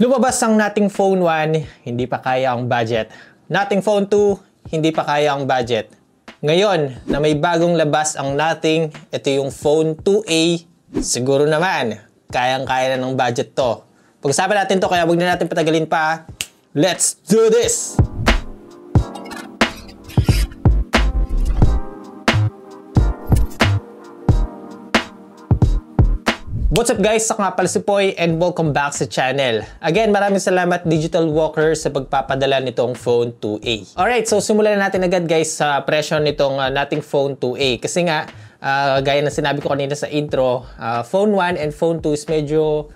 Lumabas ang nating phone 1, hindi pa kaya ang budget. Nating phone 2, hindi pa kaya ang budget. Ngayon, na may bagong labas ang nating, ito yung phone 2A, siguro naman, kayang-kaya na ng budget to. Pag-usapan natin to, kaya huwag na natin patagalin pa. Let's do this! What's up guys? Ako nga pala si Poy and welcome back sa channel. Again, maraming salamat Digital Walker sa pagpapadala nitong Phone 2A. Alright, so simulan natin agad guys sa presyo nitong uh, nating Phone 2A. Kasi nga, uh, gaya na sinabi ko kanina sa intro, uh, Phone 1 and Phone 2 is medyo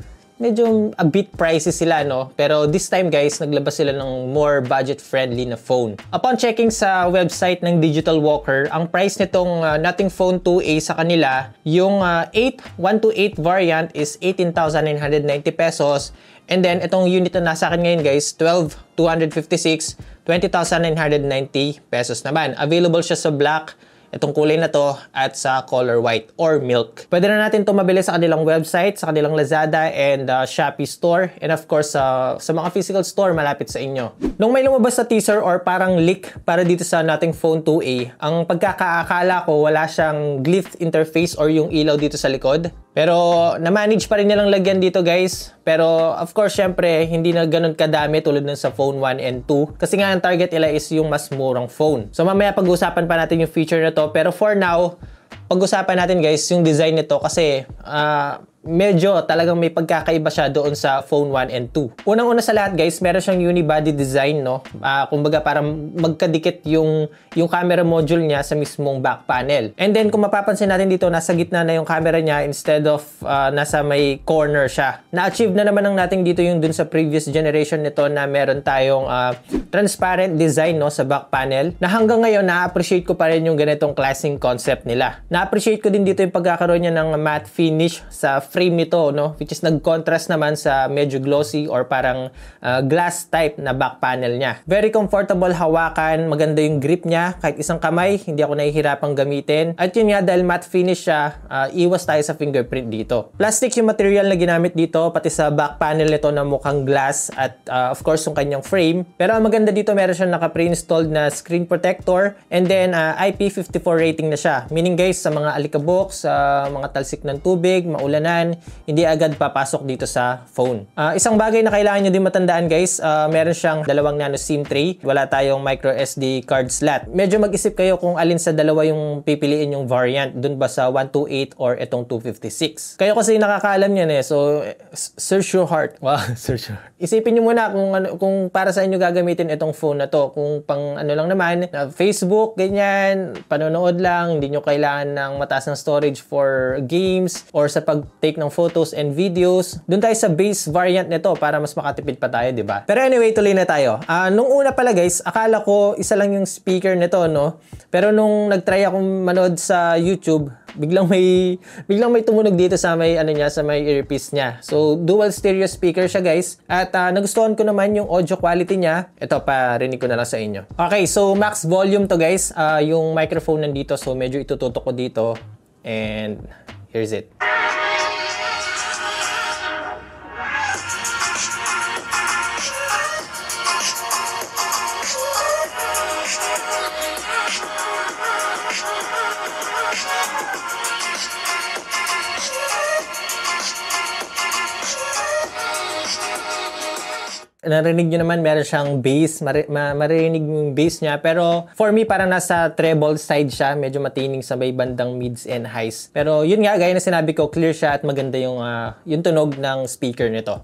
medyo a bit pricey sila no pero this time guys naglabas sila ng more budget friendly na phone upon checking sa website ng Digital Walker ang price nitong uh, Nothing Phone 2A sa kanila yung uh, 8128 variant is 18,990 pesos and then itong unit na nasa akin ngayon guys 12,256 20,990 pesos naman available siya sa black itong kulay na to at sa color white or milk. Pwede na natin ito mabili sa kanilang website, sa kanilang Lazada and uh, Shopee store and of course uh, sa mga physical store malapit sa inyo. Nung may lumabas sa teaser or parang leak para dito sa nating phone 2A, ang pagkakaakala ko wala siyang glyph interface or yung ilaw dito sa likod. Pero na-manage pa rin nilang lagyan dito guys. Pero of course syempre hindi na ganun kadami tulad ng sa phone 1 and 2. Kasi nga ang target nila is yung mas murang phone. So mamaya pag-usapan pa natin yung feature na to. Pero for now, pag-usapan natin guys yung design nito kasi uh, medyo talagang may pagkakaiba siya doon sa Phone 1 and 2. Unang-una sa lahat guys, meron siyang unibody design, no? Uh, kumbaga para magkadikit yung, yung camera module niya sa mismong back panel. And then kung mapapansin natin dito, nasa gitna na yung camera niya instead of uh, nasa may corner siya. Na-achieve na naman ng natin dito yung dun sa previous generation nito na meron tayong uh, transparent design no, sa back panel na hanggang ngayon na-appreciate ko pa rin yung ganitong klaseng concept nila. Na-appreciate ko din dito yung pagkakaroon niya ng matte finish sa frame ito, no? Which is nag-contrast naman sa medyo glossy or parang uh, glass type na back panel niya. Very comfortable hawakan, maganda yung grip niya. Kahit isang kamay, hindi ako nahihirapang gamitin. At yun nga, dahil matte finish siya, uh, iwas tayo sa fingerprint dito. Plastic yung material na ginamit dito, pati sa back panel nito na mukhang glass at uh, of course yung kanyang frame. Pero ang maganda dito, meron siyang naka-pre-installed na screen protector and then uh, IP54 rating na siya. Meaning guys, sa mga alikabok, sa mga talsik ng tubig, maulanan, yan, hindi agad papasok dito sa phone. Uh, isang bagay na kailangan nyo din matandaan guys, uh, meron siyang dalawang nano SIM tray. Wala tayong micro SD card slot. Medyo mag-isip kayo kung alin sa dalawa yung pipiliin yung variant. Dun ba sa 128 or itong 256? Kayo kasi nakakaalam yan eh. So, search your heart. Wow, search your heart. Isipin nyo muna kung, ano, kung para sa inyo gagamitin itong phone na to. Kung pang ano lang naman, na Facebook, ganyan, panonood lang, hindi nyo kailangan ng mataas ng storage for games or sa pag-take mag-take ng photos and videos. Doon tayo sa base variant nito para mas makatipid pa tayo, 'di ba? Pero anyway, tuloy na tayo. Uh, nung una pala guys, akala ko isa lang yung speaker nito, no? Pero nung nagtry ako manood sa YouTube, biglang may biglang may tumunog dito sa may ano niya sa may earpiece niya. So dual stereo speaker siya guys at uh, nagustuhan ko naman yung audio quality niya. Ito pa rinig ko na lang sa inyo. Okay, so max volume to guys. Uh, yung microphone nandito so medyo itututok ko dito and here's it. narinig nyo naman, meron siyang bass, mar- ma- maririnig yung bass niya. Pero for me, parang nasa treble side siya, medyo matining sa may bandang mids and highs. Pero yun nga, gaya na sinabi ko, clear siya at maganda yung, uh, yung tunog ng speaker nito.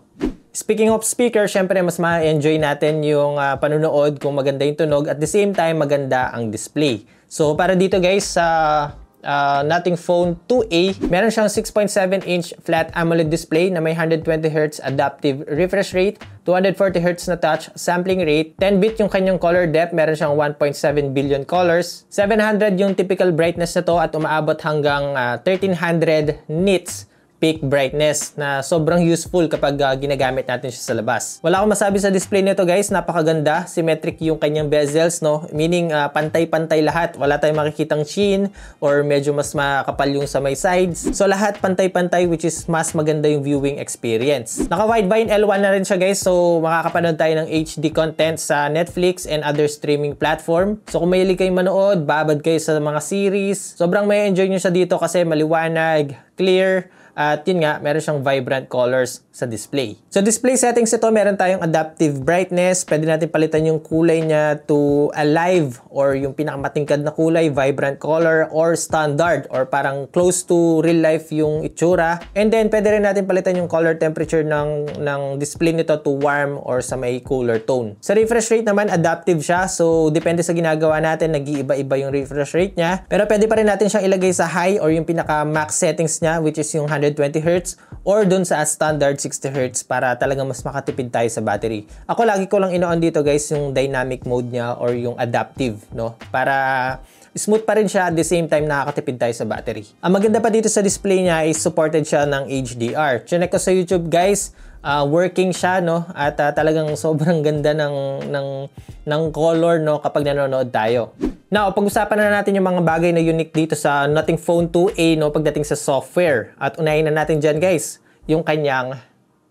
Speaking of speaker, syempre mas ma-enjoy natin yung uh, ah, panunood kung maganda yung tunog at the same time maganda ang display. So para dito guys sa uh, uh, ah, Nothing Phone 2A. Meron siyang 6.7-inch flat AMOLED display na may 120Hz adaptive refresh rate, 240Hz na touch sampling rate, 10-bit yung kanyang color depth, meron siyang 1.7 billion colors, 700 yung typical brightness na to at umaabot hanggang uh, ah, 1300 nits peak brightness na sobrang useful kapag uh, ginagamit natin siya sa labas. Wala akong masabi sa display nito guys, napakaganda, symmetric yung kanyang bezels no, meaning uh, pantay-pantay lahat, wala tayong makikitang chin or medyo mas makapal yung sa may sides. So lahat pantay-pantay which is mas maganda yung viewing experience. Naka-wideband L1 na rin siya guys, so makakapanood tayo ng HD content sa Netflix and other streaming platform. So kung mahilig kayong manood, babad kayo sa mga series, sobrang may enjoy nyo siya dito kasi maliwanag, clear, at yun nga, meron siyang vibrant colors sa display. So display settings ito, meron tayong adaptive brightness. Pwede natin palitan yung kulay niya to alive or yung pinakamatingkad na kulay, vibrant color or standard or parang close to real life yung itsura. And then pwede rin natin palitan yung color temperature ng, ng display nito to warm or sa may cooler tone. Sa refresh rate naman, adaptive siya. So depende sa ginagawa natin, nag-iiba-iba yung refresh rate niya. Pero pwede pa rin natin siyang ilagay sa high or yung pinaka max settings niya which is yung 100 120Hz or dun sa standard 60Hz para talaga mas makatipid tayo sa battery. Ako lagi ko lang ino-on dito guys yung dynamic mode niya or yung adaptive no para smooth pa rin siya at the same time nakakatipid tayo sa battery. Ang maganda pa dito sa display niya is supported siya ng HDR. Chinek ko sa YouTube guys, uh, working siya no at uh, talagang sobrang ganda ng ng ng color no kapag nanonood tayo. Now, pag-usapan na natin yung mga bagay na unique dito sa Nothing Phone 2a no, pagdating sa software. At unahin na natin dyan guys, yung kanyang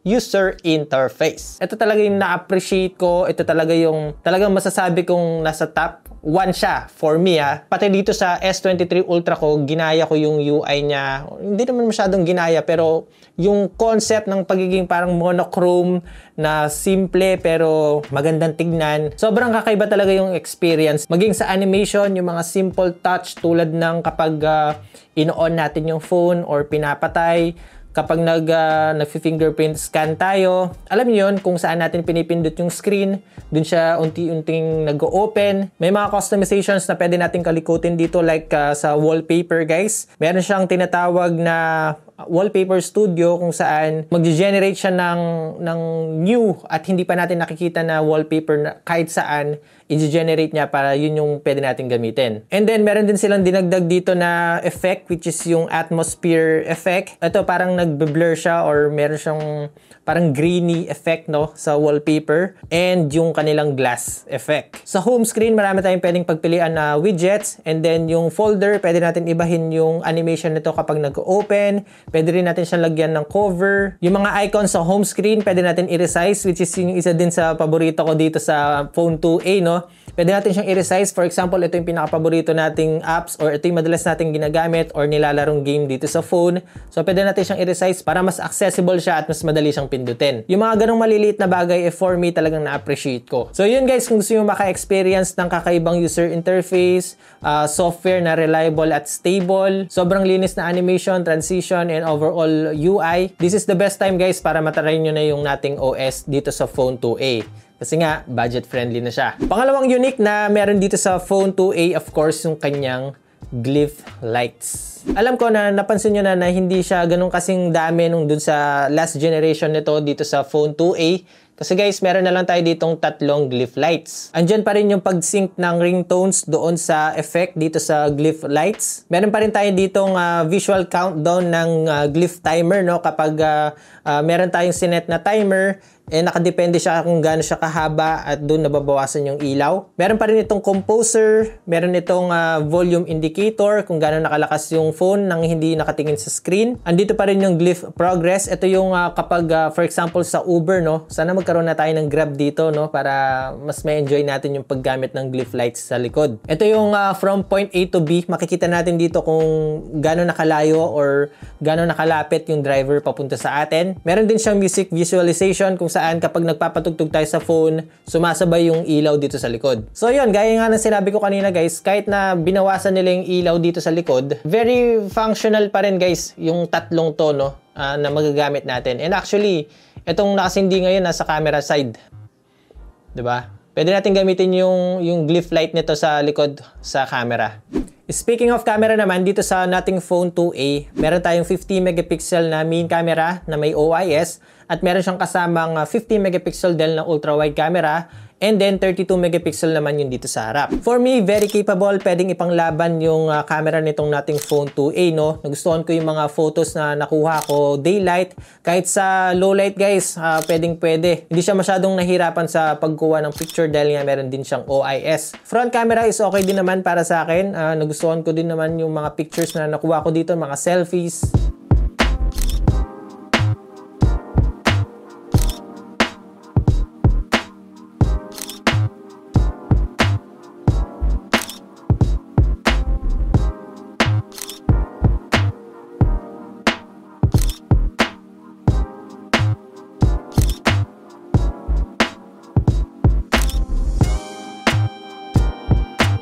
user interface. Ito talaga yung na-appreciate ko. Ito talaga yung talagang masasabi kong nasa top one siya for me ha. Ah. Pati dito sa S23 Ultra ko, ginaya ko yung UI niya. Hindi naman masyadong ginaya pero yung concept ng pagiging parang monochrome na simple pero magandang tignan. Sobrang kakaiba talaga yung experience. Maging sa animation, yung mga simple touch tulad ng kapag uh, ino-on natin yung phone or pinapatay kapag nag uh, nagfi-fingerprint scan tayo, alam niyo yun kung saan natin pinipindot yung screen, dun siya unti-unting nag-open. May mga customizations na pwede nating kalikutin dito like uh, sa wallpaper, guys. Meron siyang tinatawag na wallpaper studio kung saan mag-generate siya ng, ng new at hindi pa natin nakikita na wallpaper na kahit saan i-generate niya para yun yung pwede natin gamitin. And then meron din silang dinagdag dito na effect which is yung atmosphere effect. Ito parang nag-blur siya or meron siyang parang grainy effect no sa wallpaper and yung kanilang glass effect. Sa home screen, marami tayong pwedeng pagpilian na widgets and then yung folder, pwede natin ibahin yung animation nito kapag nag-open. Pwede rin natin siyang lagyan ng cover. Yung mga icon sa home screen, pwede natin i-resize which is yung isa din sa paborito ko dito sa Phone 2A no. Pwede natin siyang i-resize. For example, ito yung pinaka-paborito nating apps or ito yung madalas nating ginagamit or nilalarong game dito sa phone. So pwede natin siyang i-resize para mas accessible siya at mas madali siyang pin pindutin. Yung mga ganong maliliit na bagay, eh for me talagang na-appreciate ko. So yun guys, kung gusto nyo maka-experience ng kakaibang user interface, uh, software na reliable at stable, sobrang linis na animation, transition, and overall UI, this is the best time guys para mataray nyo na yung nating OS dito sa Phone 2A. Kasi nga, budget friendly na siya. Pangalawang unique na meron dito sa Phone 2A, of course, yung kanyang glyph lights. Alam ko na napansin nyo na na hindi siya ganun kasing dami nung dun sa last generation nito dito sa phone 2A. Kasi guys, meron na lang tayo ditong tatlong glyph lights. Andyan pa rin yung pag-sync ng ringtones doon sa effect dito sa glyph lights. Meron pa rin tayo ditong uh, visual countdown ng uh, glyph timer no kapag uh, uh, meron tayong sinet na timer eh nakadepende siya kung gaano siya kahaba at doon nababawasan yung ilaw. Meron pa rin itong composer, meron itong uh, volume indicator kung gaano nakalakas yung phone nang hindi nakatingin sa screen. Andito pa rin yung glyph progress. Ito yung uh, kapag uh, for example sa Uber no, sana magkaroon na tayo ng Grab dito no para mas ma-enjoy natin yung paggamit ng glyph lights sa likod. Ito yung uh, from point A to B, makikita natin dito kung gaano nakalayo or gaano nakalapit yung driver papunta sa atin. Meron din siyang music visualization kung saan saan kapag nagpapatugtog tayo sa phone, sumasabay yung ilaw dito sa likod. So yun, gaya nga ng sinabi ko kanina guys, kahit na binawasan nila yung ilaw dito sa likod, very functional pa rin guys yung tatlong tono uh, na magagamit natin. And actually, itong nakasindi ngayon nasa camera side. ba? Diba? Pwede natin gamitin yung, yung glyph light nito sa likod sa camera. Speaking of camera naman, dito sa nating phone 2A, meron tayong 50 megapixel na main camera na may OIS at meron siyang kasamang 50 ah, megapixel del na ultra wide camera And then 32 megapixel naman yung dito sa harap. For me, very capable. Pwedeng ipanglaban yung uh, camera nitong nating phone 2A. No? Nagustuhan ko yung mga photos na nakuha ko daylight. Kahit sa low light guys, uh, pwedeng pwede. Hindi siya masyadong nahirapan sa pagkuha ng picture dahil nga meron din siyang OIS. Front camera is okay din naman para sa akin. Uh, nagustuhan ko din naman yung mga pictures na nakuha ko dito, mga selfies.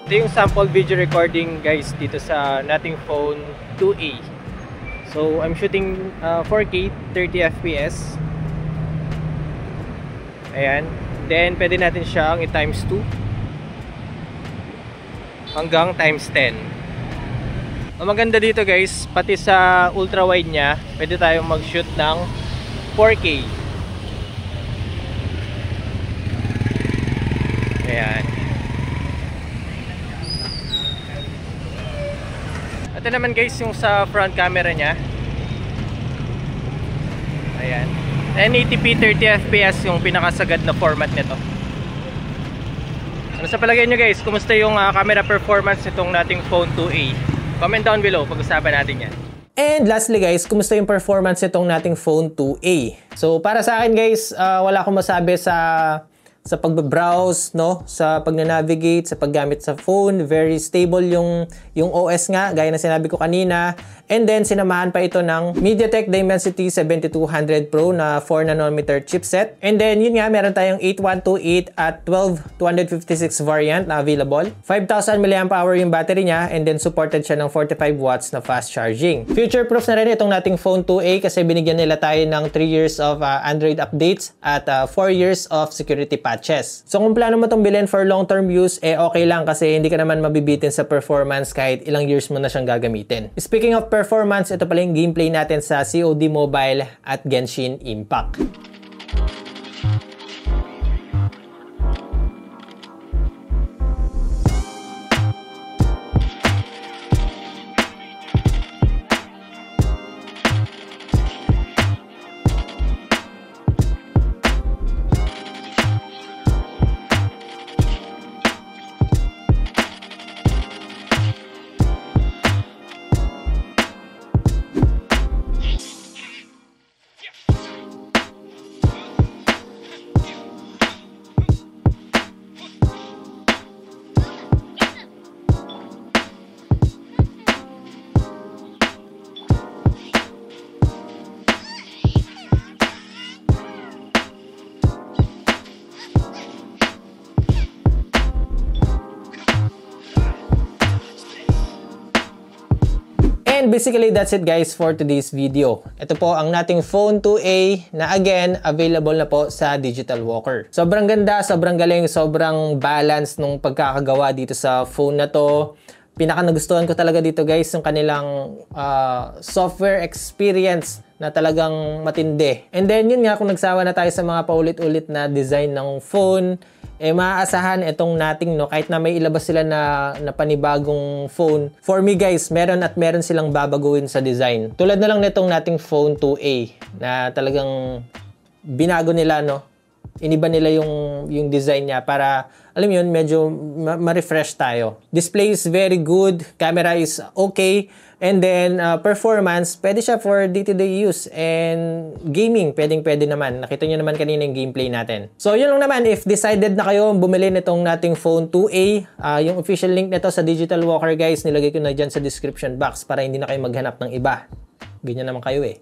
Ito yung sample video recording guys dito sa nating phone 2A. So I'm shooting uh, 4K 30 FPS. Ayan. Then pwede natin siyang i-times 2 hanggang times 10. Ang maganda dito guys, pati sa ultra wide niya, pwede tayong mag-shoot ng 4K. Ito naman guys yung sa front camera niya. Ayan. 1080p 30fps yung pinakasagad na format nito. Ano sa palagay nyo guys, kumusta yung uh, camera performance nitong nating phone 2A? Comment down below, pag-usapan natin yan. And lastly guys, kumusta yung performance nitong nating phone 2A? So para sa akin guys, uh, wala akong masabi sa sa pagbe-browse, no, sa pagnanavigate, sa paggamit sa phone, very stable yung yung OS nga, gaya ng sinabi ko kanina. And then, sinamahan pa ito ng MediaTek Dimensity 7200 Pro na 4nanometer chipset. And then, yun nga, meron tayong 8128 at 12256 variant na available. 5,000 mAh yung battery niya and then supported siya ng 45 watts na fast charging. Future-proof na rin itong nating phone 2A kasi binigyan nila tayo ng 3 years of uh, Android updates at uh, ah, 4 years of security patches. So kung plano mo itong bilhin for long-term use, eh okay lang kasi hindi ka naman mabibitin sa performance kahit ilang years mo na siyang gagamitin. Speaking of performance, ito pala yung gameplay natin sa COD Mobile at Genshin Impact. And basically, that's it guys for today's video. Ito po ang nating Phone 2A na again, available na po sa Digital Walker. Sobrang ganda, sobrang galing, sobrang balance nung pagkakagawa dito sa phone na to pinaka nagustuhan ko talaga dito guys yung kanilang uh, software experience na talagang matindi. And then yun nga kung nagsawa na tayo sa mga paulit-ulit na design ng phone, eh maaasahan itong nating no kahit na may ilabas sila na, na panibagong phone. For me guys, meron at meron silang babaguhin sa design. Tulad na lang nitong nating phone 2A na talagang binago nila no. Iniba nila yung yung design niya para alam yun medyo ma-refresh ma tayo. Display is very good, camera is okay And then, uh, performance, pwede siya for day-to-day use. And gaming, pwedeng-pwede naman. Nakita nyo naman kanina yung gameplay natin. So, yun lang naman. If decided na kayo bumili nitong nating phone 2A, uh, yung official link nito sa Digital Walker, guys, nilagay ko na dyan sa description box para hindi na kayo maghanap ng iba. Ganyan naman kayo eh.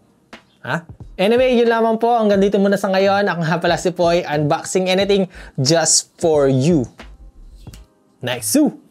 Ha? Anyway, yun lamang po. Hanggang dito muna sa ngayon. Ako nga pala si Poy, unboxing anything just for you. Nice! Ooh!